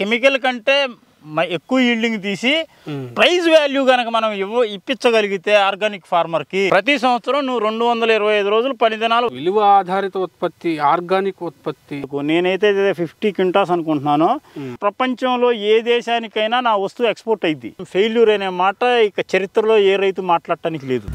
Chemical కంటే ఎక్కువ yielding తీసి ప్రైజ్ వాల్యూ కనుక మనం ఇవ్వ ఇప్పించగలిగితే ఆర్గానిక్ ఫార్మర్ కి ప్రతి సంవత్సరం నువ్వు రెండు వందల ఇరవై ఐదు రోజులు పని దినాలు విలువ ఆధారిత ఉత్పత్తి ఆర్గానిక్ ఉత్పత్తి నేనైతే ఫిఫ్టీ క్వింటాస్ అనుకుంటున్నాను ప్రపంచంలో ఏ దేశానికైనా నా వస్తువు ఎక్స్పోర్ట్ అయింది ఫెయిల్యూర్ అనే మాట ఇక చరిత్రలో ఏ రైతు మాట్లాడటానికి లేదు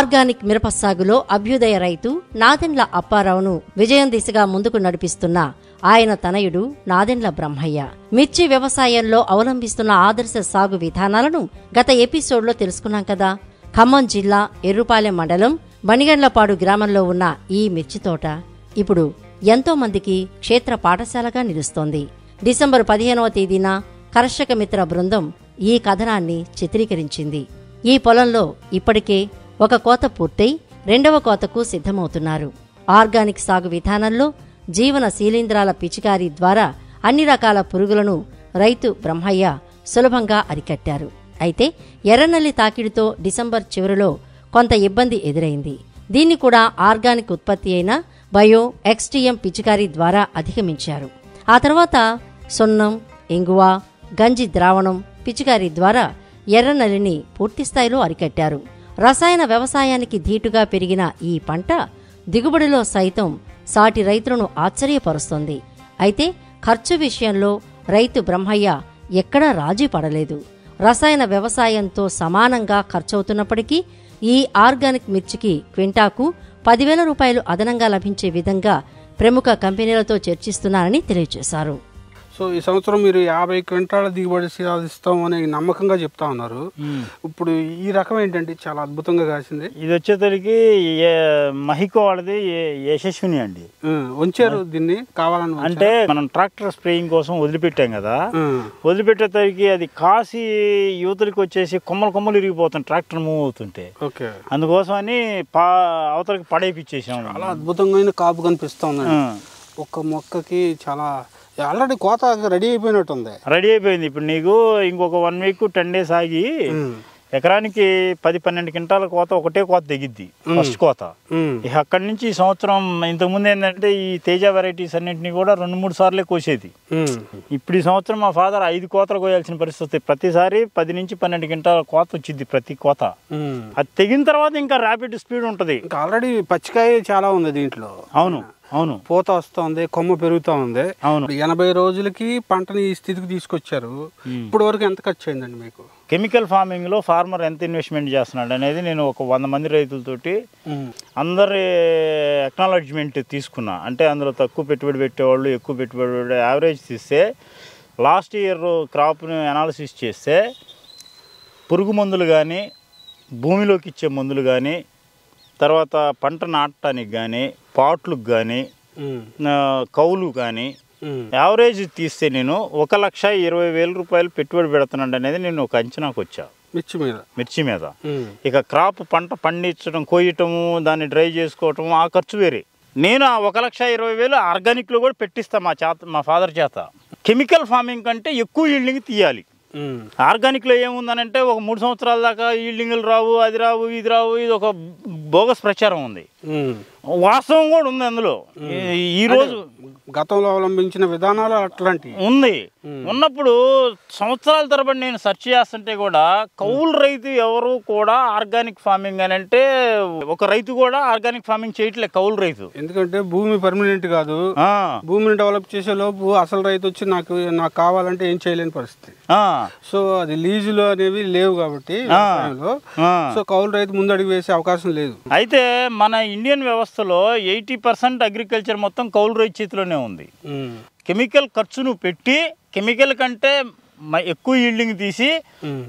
ఆర్గానిక్ మిరప సాగులో అభ్యుదయ రైతు నాదెండ్ల అప్పారావును విజయం దిశగా ముందుకు నడిపిస్తున్న ఆయన తనయుడు నాదెండ్ల బ్రహ్మయ్య మిర్చి వ్యవసాయంలో అవలంబిస్తున్న ఆదర్శ సాగు విధానాలను గత ఎపిసోడ్లో తెలుసుకున్నాం కదా ఖమ్మం జిల్లా ఎర్రుపాలెం మండలం బణిగండ్లపాడు గ్రామంలో ఉన్న ఈ మిర్చి తోట ఇప్పుడు ఎంతో మందికి క్షేత్ర పాఠశాలగా నిలుస్తోంది డిసెంబర్ పదిహేనవ తేదీన కర్షక మిత్ర బృందం ఈ కథనాన్ని చిత్రీకరించింది ఈ పొలంలో ఇప్పటికే ఒక కోత పూర్తయి రెండవ కోతకు సిద్ధమవుతున్నారు ఆర్గానిక్ సాగు విధానంలో జీవన శీలింద్రాల పిచికారీ ద్వారా అన్ని రకాల పురుగులను రైతు బ్రహ్మయ్య సులభంగా అరికట్టారు అయితే ఎర్రనల్లి తాకిడితో డిసెంబర్ చివరిలో కొంత ఇబ్బంది ఎదురైంది దీన్ని కూడా ఆర్గానిక్ ఉత్పత్తి అయిన బయో ఎక్స్టీఎం పిచికారీ ద్వారా అధిగమించారు ఆ తర్వాత సున్నం ఇంగువ గంజి ద్రావణం పిచికారీ ద్వారా ఎర్రనల్లిని పూర్తిస్థాయిలో అరికట్టారు రసాయన వ్యవసాయానికి ధీటుగా పెరిగిన ఈ పంట దిగుబడిలో సైతం సాటి రైతులను ఆశ్చర్యపరుస్తోంది అయితే ఖర్చు విషయంలో రైతు బ్రహ్మయ్య ఎక్కడా రాజీ పడలేదు రసాయన వ్యవసాయంతో సమానంగా ఖర్చవుతున్నప్పటికీ ఈ ఆర్గానిక్ మిర్చికి క్వింటాకు పదివేల రూపాయలు అదనంగా లభించే విధంగా ప్రముఖ కంపెనీలతో చర్చిస్తున్నారని తెలియజేశారు సో ఈ సంవత్సరం మీరు యాభై క్వింటాల దిగుబడి సాధిస్తాం అని నమ్మకంగా చెప్తా ఉన్నారు ఇప్పుడు ఈ రకం ఏంటంటే చాలా అద్భుతంగా కాసింది ఇది వచ్చేసరికి మహికో వాళ్ళది యశస్విని అండి ఉంచారు దీన్ని కావాలని అంటే మనం ట్రాక్టర్ స్ప్రేయింగ్ కోసం వదిలిపెట్టాం కదా వదిలిపెట్టేసరికి అది కాసి యువతలకి వచ్చేసి కొమ్మలు కొమ్మలు ఇరిగిపోతుంది ట్రాక్టర్ మూవ్ అవుతుంటే ఓకే అందుకోసమని పా అవతలకి పడేపిచ్చేసాం చాలా అద్భుతంగా కాపు కనిపిస్తా ఒక మొక్కకి చాలా ఆల్రెడీ కోత రెడీ అయిపోయినట్టుంది రెడీ అయిపోయింది ఇప్పుడు నీకు ఇంకొక వన్ వీక్ టెన్ డేస్ ఆగి ఎకరానికి పది పన్నెండు క్వింటాల కోత ఒకటే కోత తెగిద్ది ఫస్ట్ కోత అక్కడి నుంచి ఈ సంవత్సరం ఇంతకుముందు ఏంటంటే ఈ తేజ వెరైటీస్ అన్నింటినీ కూడా రెండు మూడు సార్లే కోసేది ఇప్పుడు ఈ సంవత్సరం మా ఫాదర్ ఐదు కోతలు కోయాల్సిన పరిస్థితి ప్రతిసారి పది నుంచి పన్నెండు క్వింటాల కోత వచ్చింది ప్రతి కోత అది తెగిన తర్వాత ఇంకా ర్యాపిడ్ స్పీడ్ ఉంటుంది ఆల్రెడీ పచ్చికాయ చాలా ఉంది దీంట్లో అవును అవును పూత వస్తుంది కొమ్మ పెరుగుతా ఉంది అవును ఎనభై రోజులకి పంటని ఈ స్థితికి తీసుకొచ్చారు ఇప్పుడు వరకు ఎంత ఖర్చు అయిందండి మీకు కెమికల్ ఫార్మింగ్ లో ఫార్మర్ ఎంత ఇన్వెస్ట్మెంట్ చేస్తున్నాడు అనేది నేను ఒక వంద మంది రైతులతోటి అందరి ఎక్నాలజ్మెంట్ తీసుకున్నా అంటే అందులో తక్కువ పెట్టుబడి పెట్టేవాళ్ళు ఎక్కువ పెట్టుబడి యావరేజ్ తీస్తే లాస్ట్ ఇయర్ క్రాప్ను అనాలిసిస్ చేస్తే పురుగు మందులు కానీ భూమిలోకి ఇచ్చే మందులు కానీ తర్వాత పంట నాటడానికి కానీ పాట్లకు కానీ కౌలు కానీ యావరేజ్ తీస్తే నేను ఒక లక్ష ఇరవై వేల రూపాయలు పెట్టుబడి పెడుతున్నాడు అనేది నేను ఒక అంచనాకు వచ్చా మిర్చి మీద మిర్చి మీద ఇక క్రాప్ పంట పండించడం కోయటము దాన్ని డ్రై చేసుకోవటము ఆ ఖర్చు వేరే నేను ఆ ఒక లక్ష ఇరవై వేలు ఆర్గానిక్లో కూడా పెట్టిస్తాను మా చేత మా ఫాదర్ చేత కెమికల్ ఫార్మింగ్ కంటే ఎక్కువ ఈల్డింగ్ తీయాలి ఆర్గానిక్లో ఏముందనంటే ఒక మూడు సంవత్సరాల దాకా ఈల్డింగ్లు రావు అది రావు ఇది రావు ఇది ఒక బోగస్ ప్రచారం ఉంది వాస్తవం కూడా ఉంది అందులో ఈ రోజు గతంలో అవలంబించిన విధానాలు అట్లాంటి ఉంది ఉన్నప్పుడు సంవత్సరాల తరబడి నేను సెర్చ్ చేస్తుంటే కూడా కౌలు రైతు ఎవరు కూడా ఆర్గానిక్ ఫార్మింగ్ అని అంటే ఒక రైతు కూడా ఆర్గానిక్ ఫార్మింగ్ చేయట్లేదు కౌలు రైతు ఎందుకంటే భూమి పర్మనెంట్ కాదు భూమిని డెవలప్ చేసే లోపు అసలు రైతు వచ్చి నాకు నాకు కావాలంటే ఏం చేయలేని పరిస్థితి సో అది లీజులు అనేవి లేవు కాబట్టి సో కౌలు రైతు ముందడుగు వేసే అవకాశం లేదు అయితే మన ఇండియన్ వ్యవస్థ వ్యవస్థలో ఎయిటీ పర్సెంట్ అగ్రికల్చర్ మొత్తం కౌలు రైతు చేతిలోనే ఉంది కెమికల్ ఖర్చును పెట్టి కెమికల్ కంటే ఎక్కువ ఈల్డింగ్ తీసి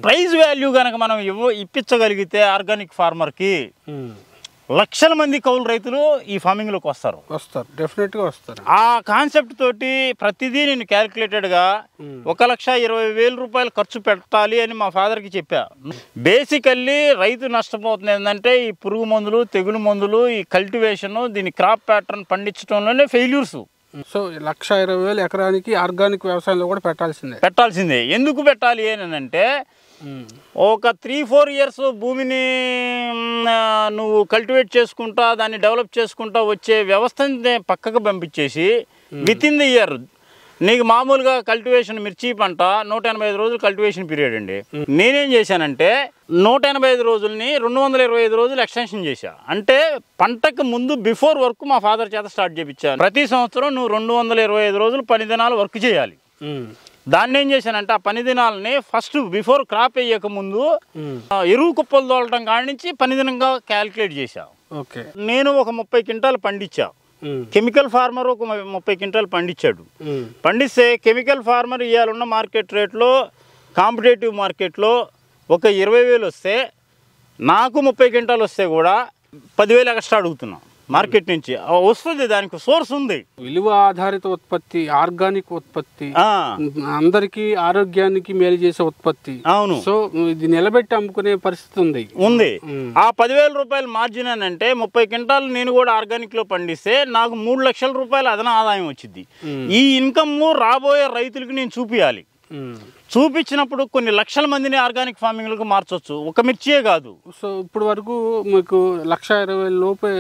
ప్రైజ్ వాల్యూ కనుక మనం ఇవ్వ ఇప్పించగలిగితే ఆర్గానిక్ ఫార్మర్కి లక్షల మంది కౌలు రైతులు ఈ ఫార్మింగ్లోకి వస్తారు వస్తారు డెఫినెట్గా వస్తారు ఆ కాన్సెప్ట్ తోటి ప్రతిదీ నేను క్యాలిక్యులేటెడ్గా ఒక లక్ష ఇరవై వేల రూపాయలు ఖర్చు పెట్టాలి అని మా ఫాదర్కి చెప్పా బేసికల్లీ రైతు నష్టపోతుంది ఏంటంటే ఈ పురుగు మందులు తెగులు మందులు ఈ కల్టివేషన్ దీని క్రాప్ ప్యాటర్న్ పండించడంలోనే ఫెయిల్యూర్స్ సో లక్ష ఇరవై వేలు ఎకరానికి ఆర్గానిక్ వ్యవసాయంలో కూడా పెట్టాల్సిందే పెట్టాల్సిందే ఎందుకు పెట్టాలి అని అంటే ఒక త్రీ ఫోర్ ఇయర్స్ భూమిని నువ్వు కల్టివేట్ చేసుకుంటా దాన్ని డెవలప్ చేసుకుంటా వచ్చే వ్యవస్థని పక్కకు పంపించేసి విత్ ఇన్ ది ఇయర్ నీకు మామూలుగా కల్టివేషన్ మిర్చి పంట నూట ఎనభై ఐదు రోజులు కల్టివేషన్ పీరియడ్ అండి నేనేం చేశానంటే నూట ఎనభై ఐదు రోజులని రెండు వందల ఇరవై ఐదు రోజులు ఎక్స్టెన్షన్ చేశా అంటే పంటకు ముందు బిఫోర్ వర్క్ మా ఫాదర్ చేత స్టార్ట్ చేయించాను ప్రతి సంవత్సరం నువ్వు రెండు వందల ఇరవై ఐదు రోజులు పని దినాలు వర్క్ చేయాలి దాన్ని ఏం చేశానంటే ఆ పని దినాలని ఫస్ట్ బిఫోర్ క్రాప్ వేయక ముందు ఎరువు కుప్పలు తోలటం కాడి నుంచి పని దినంగా క్యాలిక్యులేట్ చేశాను ఓకే నేను ఒక ముప్పై క్వింటాలు పండించా కెమికల్ ఫార్మర్ ఒక ముప్పై క్వింటాలు పండించాడు పండిస్తే కెమికల్ ఫార్మర్ ఇవ్వాలన్న మార్కెట్ రేట్లో కాంపిటేటివ్ మార్కెట్లో ఒక ఇరవై వేలు వస్తే నాకు ముప్పై క్వింటాలు వస్తే కూడా పదివేలు ఎక్స్ట్రా అడుగుతున్నాం మార్కెట్ నుంచి వస్తుంది దానికి సోర్స్ ఉంది విలువ ఆధారిత ఉత్పత్తి ఆర్గానిక్ ఉత్పత్తి అందరికి ఆరోగ్యానికి మేలు చేసే ఉత్పత్తి అవును సో ఇది నిలబెట్టి అమ్ముకునే పరిస్థితి ఉంది ఉంది ఆ పదివేల రూపాయలు మార్జిన్ అని అంటే ముప్పై క్వింటాలు నేను కూడా ఆర్గానిక్ లో పండిస్తే నాకు మూడు లక్షల రూపాయలు అదన ఆదాయం వచ్చింది ఈ ఇన్కమ్ రాబోయే రైతులకు నేను చూపించాలి చూపించినప్పుడు కొన్ని లక్షల మందిని ఆర్గానిక్ ఫార్మింగ్లకు మార్చవచ్చు ఒక మిర్చియే కాదు సో ఇప్పుడు వరకు మీకు లక్ష ఇరవై లోపే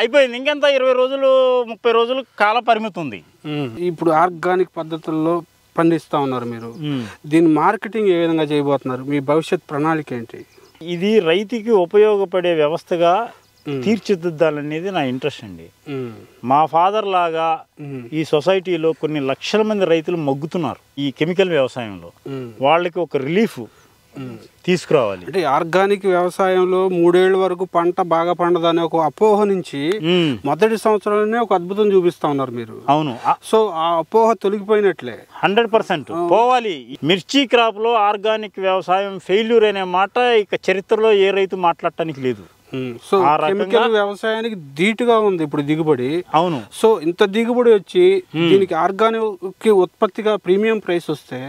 అయిపోయింది ఇంకెంత ఇరవై రోజులు ముప్పై రోజులు కాల పరిమితి ఉంది ఇప్పుడు ఆర్గానిక్ పద్ధతుల్లో పండిస్తా ఉన్నారు మీరు దీని మార్కెటింగ్ ఏ విధంగా చేయబోతున్నారు మీ భవిష్యత్ ప్రణాళిక ఏంటి ఇది రైతుకి ఉపయోగపడే వ్యవస్థగా తీర్చిదిద్దాలనేది నా ఇంట్రెస్ట్ అండి మా ఫాదర్ లాగా ఈ సొసైటీలో కొన్ని లక్షల మంది రైతులు మగ్గుతున్నారు ఈ కెమికల్ వ్యవసాయంలో వాళ్ళకి ఒక రిలీఫ్ తీసుకురావాలి అంటే ఆర్గానిక్ వ్యవసాయంలో మూడేళ్ల వరకు పంట బాగా అనే ఒక అపోహ నుంచి మొదటి సంవత్సరంలోనే ఒక అద్భుతం చూపిస్తా ఉన్నారు మీరు అవును సో ఆ అపోహ తొలగిపోయినట్లే హండ్రెడ్ పర్సెంట్ పోవాలి మిర్చి క్రాప్ లో ఆర్గానిక్ వ్యవసాయం ఫెయిల్యూర్ అనే మాట ఇక చరిత్రలో ఏ రైతు మాట్లాడటానికి లేదు సో కెమికల్ వ్యవసాయానికి ధీటుగా ఉంది ఇప్పుడు దిగుబడి అవును సో ఇంత దిగుబడి వచ్చి దీనికి ఆర్గానిక్ ఉత్పత్తిగా ప్రీమియం ప్రైస్ వస్తే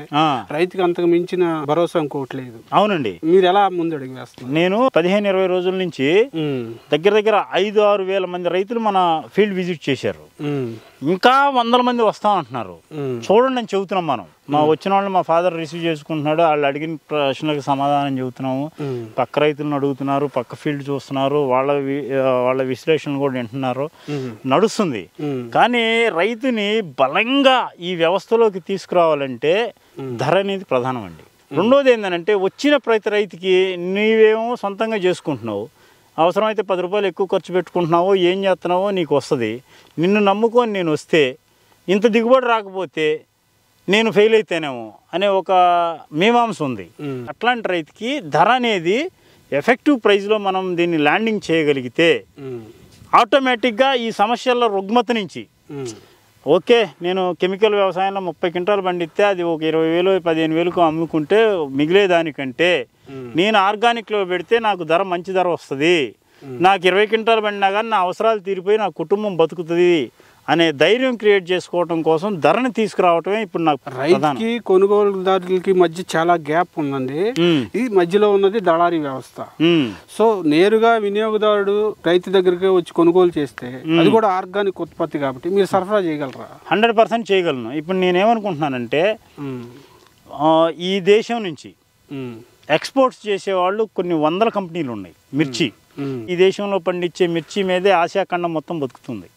రైతుకి అంతకు మించిన భరోసా ఇంకోట్లేదు అవునండి మీరు ఎలా ముందడుగు వేస్తారు నేను పదిహేను ఇరవై రోజుల నుంచి దగ్గర దగ్గర ఐదు ఆరు వేల మంది రైతులు మన ఫీల్డ్ విజిట్ చేశారు ఇంకా వందల మంది వస్తాం అంటున్నారు చూడండి అని చెబుతున్నాం మనం మా వచ్చిన వాళ్ళు మా ఫాదర్ రిసీవ్ చేసుకుంటున్నాడు వాళ్ళు అడిగిన ప్రశ్నలకు సమాధానం చెబుతున్నాము పక్క రైతులను అడుగుతున్నారు పక్క ఫీల్డ్ చూస్తున్నారు వాళ్ళ వాళ్ళ విశ్లేషణ కూడా వింటున్నారు నడుస్తుంది కానీ రైతుని బలంగా ఈ వ్యవస్థలోకి తీసుకురావాలంటే ధర అనేది ప్రధానం అండి రెండోది ఏంటంటే వచ్చిన ప్రతి రైతుకి నీవేమో సొంతంగా చేసుకుంటున్నావు అవసరమైతే పది రూపాయలు ఎక్కువ ఖర్చు పెట్టుకుంటున్నావో ఏం చేస్తున్నావో నీకు వస్తుంది నిన్ను నమ్ముకొని నేను వస్తే ఇంత దిగుబడి రాకపోతే నేను ఫెయిల్ అయితేనేమో అనే ఒక మీమాంస ఉంది అట్లాంటి రైతుకి ధర అనేది ఎఫెక్టివ్ ప్రైస్లో మనం దీన్ని ల్యాండింగ్ చేయగలిగితే ఆటోమేటిక్గా ఈ సమస్యల రుగ్మత నుంచి ఓకే నేను కెమికల్ వ్యవసాయంలో ముప్పై క్వింటాలు పండిస్తే అది ఒక ఇరవై వేలు పదిహేను వేలకు అమ్ముకుంటే మిగిలేదానికంటే నేను ఆర్గానిక్లో పెడితే నాకు ధర మంచి ధర వస్తుంది నాకు ఇరవై క్వింటాలు పండినా కానీ నా అవసరాలు తీరిపోయి నా కుటుంబం బతుకుతుంది అనే ధైర్యం క్రియేట్ చేసుకోవడం కోసం ధరని తీసుకురావటమే ఇప్పుడు నాకు రైతుకి కొనుగోలుదారులకి మధ్య చాలా గ్యాప్ ఉందండి ఈ మధ్యలో ఉన్నది దళారి వ్యవస్థ సో నేరుగా వినియోగదారుడు రైతు దగ్గరికి వచ్చి కొనుగోలు చేస్తే అది కూడా ఆర్గానిక్ ఉత్పత్తి కాబట్టి మీరు సరఫరా చేయగలరా హండ్రెడ్ పర్సెంట్ చేయగలను ఇప్పుడు నేనేమనుకుంటున్నానంటే ఈ దేశం నుంచి ఎక్స్పోర్ట్స్ చేసేవాళ్ళు కొన్ని వందల కంపెనీలు ఉన్నాయి మిర్చి ఈ దేశంలో పండించే మిర్చి మీదే ఆసియా ఖండం మొత్తం బతుకుతుంది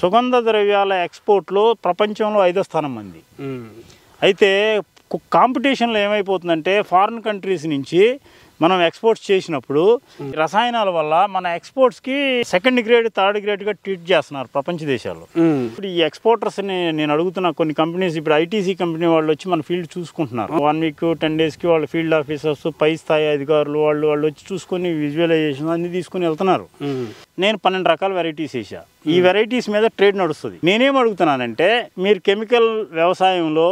సుగంధ ద్రవ్యాల ఎక్స్పోర్ట్లో ప్రపంచంలో ఐదో స్థానం ఉంది అయితే కాంపిటీషన్లో ఏమైపోతుందంటే ఫారిన్ కంట్రీస్ నుంచి మనం ఎక్స్పోర్ట్స్ చేసినప్పుడు రసాయనాల వల్ల మన ఎక్స్పోర్ట్స్ కి సెకండ్ గ్రేడ్ థర్డ్ గ్రేడ్ గా ట్రీట్ చేస్తున్నారు ప్రపంచ దేశాల్లో ఇప్పుడు ఈ ఎక్స్పోర్టర్స్ ని నేను అడుగుతున్న కొన్ని కంపెనీస్ ఇప్పుడు ఐటీసీ కంపెనీ వాళ్ళు వచ్చి మన ఫీల్డ్ చూసుకుంటున్నారు వన్ వీక్ టెన్ డేస్ కి వాళ్ళు ఫీల్డ్ ఆఫీసర్స్ పై స్థాయి అధికారులు వాళ్ళు వాళ్ళు వచ్చి చూసుకొని విజువలైజేషన్ అన్ని తీసుకుని వెళ్తున్నారు నేను పన్నెండు రకాల వెరైటీస్ వేసా ఈ వెరైటీస్ మీద ట్రేడ్ నడుస్తుంది నేనేం అడుగుతున్నానంటే మీరు కెమికల్ వ్యవసాయంలో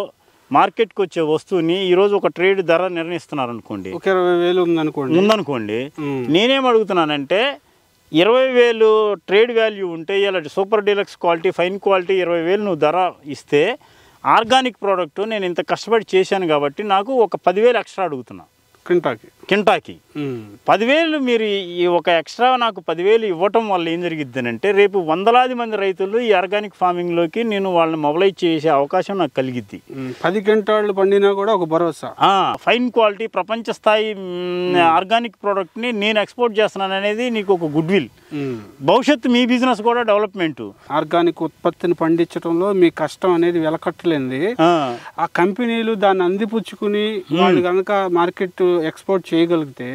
మార్కెట్కి వచ్చే వస్తువుని ఈరోజు ఒక ట్రేడ్ ధర నిర్ణయిస్తున్నారు అనుకోండి ఒక ఇరవై వేలు ఉందనుకోండి ఉందనుకోండి నేనేం అడుగుతున్నానంటే ఇరవై వేలు ట్రేడ్ వాల్యూ ఉంటే ఇలాంటి super deluxe quality fine quality ఇరవై వేలు నువ్వు ధర ఇస్తే ఆర్గానిక్ ప్రోడక్ట్ నేను ఇంత కష్టపడి చేశాను కాబట్టి నాకు ఒక పదివేలు ఎక్స్ట్రా అడుగుతున్నా కింటాకి కింటాకి పదివేలు మీరు ఈ ఒక ఎక్స్ట్రా నాకు పదివేలు ఇవ్వటం వల్ల ఏం అంటే రేపు వందలాది మంది రైతులు ఈ ఆర్గానిక్ ఫార్మింగ్లోకి నేను వాళ్ళని మొబలైజ్ చేసే అవకాశం నాకు కలిగిద్ది పది కింటాళ్ళు పండినా కూడా ఒక భరోసా ఫైన్ క్వాలిటీ ప్రపంచ స్థాయి ఆర్గానిక్ ప్రోడక్ట్ని నేను ఎక్స్పోర్ట్ చేస్తున్నాను అనేది నీకు ఒక గుడ్ విల్ భవిష్యత్తు మీ బిజినెస్ కూడా డెవలప్మెంట్ ఆర్గానిక్ ఉత్పత్తిని పండించడంలో మీ కష్టం అనేది వెలకట్టలేదు ఆ కంపెనీలు దాన్ని అందిపుచ్చుకుని వాళ్ళు కనుక మార్కెట్ ఎక్స్పోర్ట్ చేయగలిగితే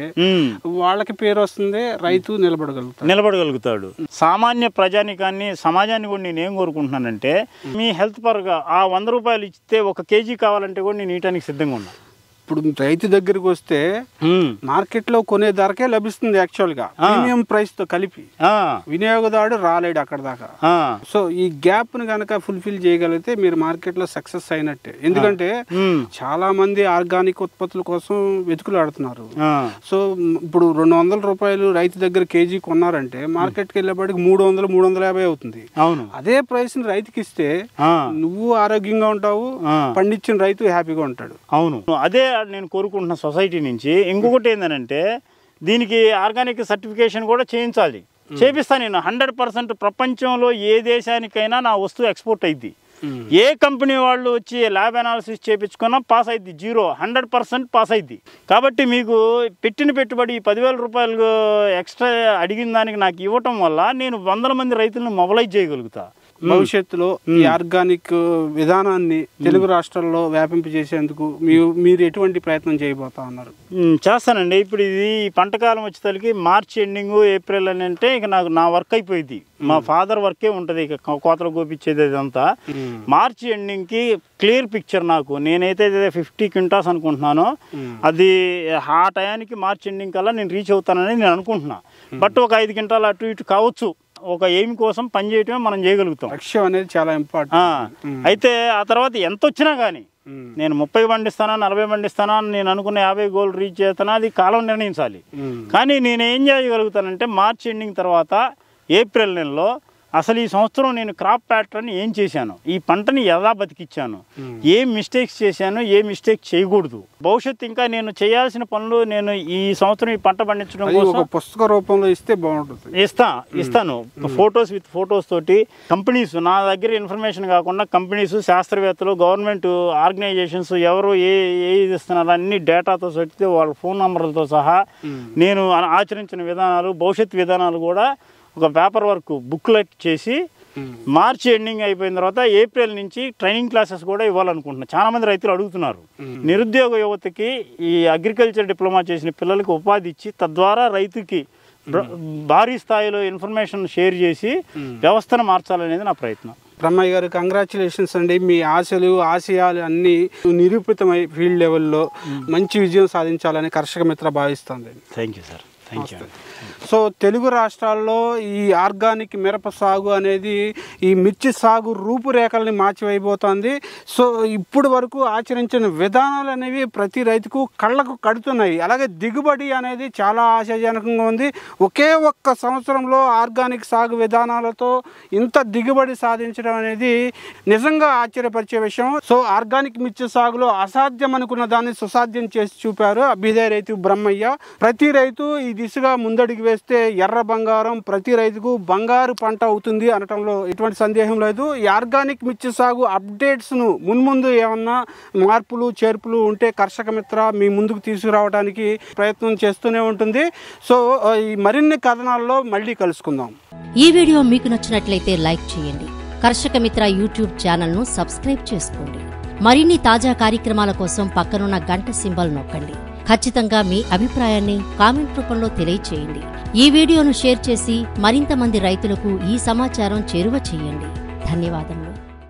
వాళ్ళకి పేరు వస్తుంది రైతు నిలబడగలుగుతాడు నిలబడగలుగుతాడు సామాన్య ప్రజానికాన్ని సమాజాన్ని కూడా నేను ఏం కోరుకుంటున్నానంటే మీ హెల్త్ పరంగా ఆ వంద రూపాయలు ఇస్తే ఒక కేజీ కావాలంటే కూడా నేను ఇయటానికి సిద్ధంగా ఉన్నాను ఇప్పుడు రైతు దగ్గరికి వస్తే మార్కెట్ లో కొనే ధరకే లభిస్తుంది యాక్చువల్ గా ప్రీమియం ప్రైస్ తో కలిపి వినియోగదారుడు రాలేడు అక్కడ దాకా సో ఈ గ్యాప్ ను గనక ఫుల్ఫిల్ చేయగలిగితే మీరు మార్కెట్ లో సక్సెస్ అయినట్టే ఎందుకంటే చాలా మంది ఆర్గానిక్ ఉత్పత్తుల కోసం వెతుకులాడుతున్నారు సో ఇప్పుడు రెండు వందల రూపాయలు రైతు దగ్గర కేజీ కొన్నారంటే మార్కెట్ కి వెళ్ళేపాటికి మూడు వందలు మూడు వందల యాభై అవుతుంది అవును అదే ప్రైస్ ని రైతుకి ఇస్తే నువ్వు ఆరోగ్యంగా ఉంటావు పండించిన రైతు హ్యాపీగా ఉంటాడు అవును అదే నేను కోరుకుంటున్న సొసైటీ నుంచి ఇంకొకటి ఏంటంటే దీనికి ఆర్గానిక్ సర్టిఫికేషన్ కూడా చేయించాలి చేపిస్తాను నేను హండ్రెడ్ పర్సెంట్ ప్రపంచంలో ఏ దేశానికైనా నా వస్తువు ఎక్స్పోర్ట్ అయింది ఏ కంపెనీ వాళ్ళు వచ్చి ల్యాబ్ అనాలిసిస్ చేయించుకున్నా పాస్ అయింది జీరో హండ్రెడ్ పర్సెంట్ పాస్ అయింది కాబట్టి మీకు పెట్టిన పెట్టుబడి పదివేల రూపాయలు ఎక్స్ట్రా అడిగిన దానికి నాకు ఇవ్వటం వల్ల నేను వందల మంది రైతులను మొబలైజ్ చేయగలుగుతా భవిష్యత్తులో ఈ ఆర్గానిక్ విధానాన్ని తెలుగు రాష్ట్రాల్లో వ్యాపింప మీరు మీరు ఎటువంటి ప్రయత్నం చేయబోతా ఉన్నారు చేస్తానండి ఇప్పుడు ఇది పంటకాలం వచ్చేసరికి మార్చి ఎండింగ్ ఏప్రిల్ అని అంటే ఇక నాకు నా వర్క్ అయిపోయింది మా ఫాదర్ వర్కే ఉంటుంది ఇక కోతలు గోపించేది ఇదంతా మార్చి ఎండింగ్కి క్లియర్ పిక్చర్ నాకు నేనైతే ఫిఫ్టీ క్వింటాల్స్ అనుకుంటున్నాను అది ఆ టయానికి మార్చి ఎండింగ్ కల్లా నేను రీచ్ అవుతానని నేను అనుకుంటున్నాను బట్ ఒక ఐదు క్వింటాలు అటు ఇటు కావచ్చు ఒక ఎయిమ్ కోసం పనిచేయటమే మనం చేయగలుగుతాం లక్ష్యం అనేది చాలా ఇంపార్టెంట్ అయితే ఆ తర్వాత ఎంత వచ్చినా కానీ నేను ముప్పై పండిస్తానా నలభై పండిస్తానా నేను అనుకున్న యాభై గోల్ రీచ్ చేస్తానా అది కాలం నిర్ణయించాలి కానీ నేను ఏం చేయగలుగుతానంటే మార్చ్ ఎండింగ్ తర్వాత ఏప్రిల్ నెలలో అసలు ఈ సంవత్సరం నేను క్రాప్ ప్యాటర్న్ ఏం చేశాను ఈ పంటని ఎలా బతికిచ్చాను ఏ మిస్టేక్స్ చేశాను ఏ మిస్టేక్ చేయకూడదు భవిష్యత్తు ఇంకా నేను చేయాల్సిన పనులు నేను ఈ సంవత్సరం ఈ పంట పండించడం కోసం పుస్తక రూపంలో ఇస్తే బాగుంటుంది ఇస్తా ఇస్తాను ఫొటోస్ విత్ ఫొటోస్ తోటి కంపెనీస్ నా దగ్గర ఇన్ఫర్మేషన్ కాకుండా కంపెనీస్ శాస్త్రవేత్తలు గవర్నమెంట్ ఆర్గనైజేషన్స్ ఎవరు ఏ ఏ ఇస్తున్నారు అన్ని డేటాతో సరితే వాళ్ళ ఫోన్ నంబర్లతో సహా నేను ఆచరించిన విధానాలు భవిష్యత్ విధానాలు కూడా ఒక పేపర్ వర్క్ బుక్లెట్ చేసి hmm. మార్చి ఎండింగ్ అయిపోయిన తర్వాత ఏప్రిల్ నుంచి ట్రైనింగ్ క్లాసెస్ కూడా ఇవ్వాలనుకుంటున్నాను చాలా మంది రైతులు అడుగుతున్నారు hmm. నిరుద్యోగ యువతకి ఈ అగ్రికల్చర్ డిప్లొమా చేసిన పిల్లలకు ఉపాధి ఇచ్చి తద్వారా రైతుకి hmm. భారీ స్థాయిలో ఇన్ఫర్మేషన్ షేర్ చేసి వ్యవస్థను మార్చాలనేది నా ప్రయత్నం రమ్మయ్య గారు కంగ్రాచులేషన్స్ అండి మీ ఆశలు ఆశయాలు అన్నీ నిరూపితమై ఫీల్డ్ లెవెల్లో మంచి విజయం సాధించాలని కర్షక మిత్ర భావిస్తుంది thank you sir thank you so Telugu రాష్ట్రాల్లో ఈ ఆర్గానిక్ మిరప సాగు అనేది ఈ మిర్చి సాగు రూపురేఖల్ని మార్చివైపోతుంది సో ఇప్పుడు వరకు ఆచరించిన విధానాలు అనేవి ప్రతి రైతుకు కళ్ళకు కడుతున్నాయి అలాగే దిగుబడి అనేది చాలా ఆశాజనకంగా ఉంది ఒకే ఒక్క సంవత్సరంలో ఆర్గానిక్ సాగు విధానాలతో ఇంత దిగుబడి సాధించడం అనేది నిజంగా ఆశ్చర్యపరిచే విషయం సో ఆర్గానిక్ మిర్చి సాగులో అసాధ్యం అనుకున్న దాన్ని సుసాధ్యం చేసి చూపారు అభ్యుదయ రైతు బ్రహ్మయ్య ప్రతి రైతు ఈ దిశగా ముందడి అడిగి వేస్తే ఎర్ర బంగారం ప్రతి రైతుకు బంగారు పంట అవుతుంది అనటంలో ఎటువంటి సందేహం లేదు ఈ ఆర్గానిక్ మిర్చి సాగు అప్డేట్స్ను మున్ముందు ఏమన్నా మార్పులు చేర్పులు ఉంటే కర్షక మిత్ర మీ ముందుకు తీసుకురావడానికి ప్రయత్నం చేస్తూనే ఉంటుంది సో ఈ మరిన్ని కథనాల్లో మళ్ళీ కలుసుకుందాం ఈ వీడియో మీకు నచ్చినట్లయితే లైక్ చేయండి కర్షక మిత్ర యూట్యూబ్ ఛానల్ను సబ్స్క్రైబ్ చేసుకోండి మరిన్ని తాజా కార్యక్రమాల కోసం పక్కనున్న గంట సింబల్ నొక్కండి ఖచ్చితంగా మీ అభిప్రాయాన్ని కామెంట్ రూపంలో తెలియచేయండి ఈ వీడియోను షేర్ చేసి మరింత మంది రైతులకు ఈ సమాచారం చేరువ చేయండి ధన్యవాదములు